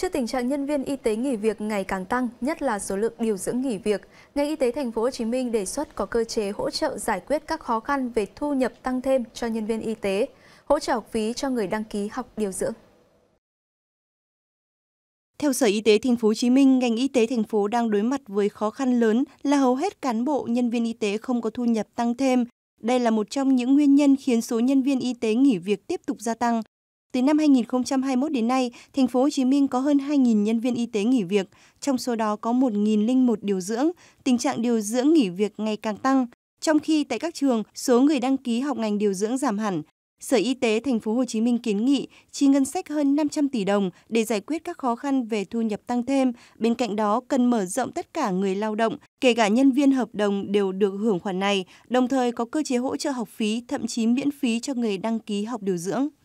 Trước tình trạng nhân viên y tế nghỉ việc ngày càng tăng, nhất là số lượng điều dưỡng nghỉ việc, ngành y tế thành phố Hồ Chí Minh đề xuất có cơ chế hỗ trợ giải quyết các khó khăn về thu nhập tăng thêm cho nhân viên y tế, hỗ trợ học phí cho người đăng ký học điều dưỡng. Theo Sở Y tế Thành phố Hồ Chí Minh, ngành y tế thành phố đang đối mặt với khó khăn lớn là hầu hết cán bộ, nhân viên y tế không có thu nhập tăng thêm. Đây là một trong những nguyên nhân khiến số nhân viên y tế nghỉ việc tiếp tục gia tăng. Từ năm 2021 đến nay, thành phố Hồ Chí Minh có hơn 2.000 nhân viên y tế nghỉ việc, trong số đó có 1.001 điều dưỡng. Tình trạng điều dưỡng nghỉ việc ngày càng tăng, trong khi tại các trường, số người đăng ký học ngành điều dưỡng giảm hẳn. Sở Y tế thành phố Hồ Chí Minh kiến nghị chi ngân sách hơn 500 tỷ đồng để giải quyết các khó khăn về thu nhập tăng thêm, bên cạnh đó cần mở rộng tất cả người lao động, kể cả nhân viên hợp đồng đều được hưởng khoản này, đồng thời có cơ chế hỗ trợ học phí, thậm chí miễn phí cho người đăng ký học điều dưỡng.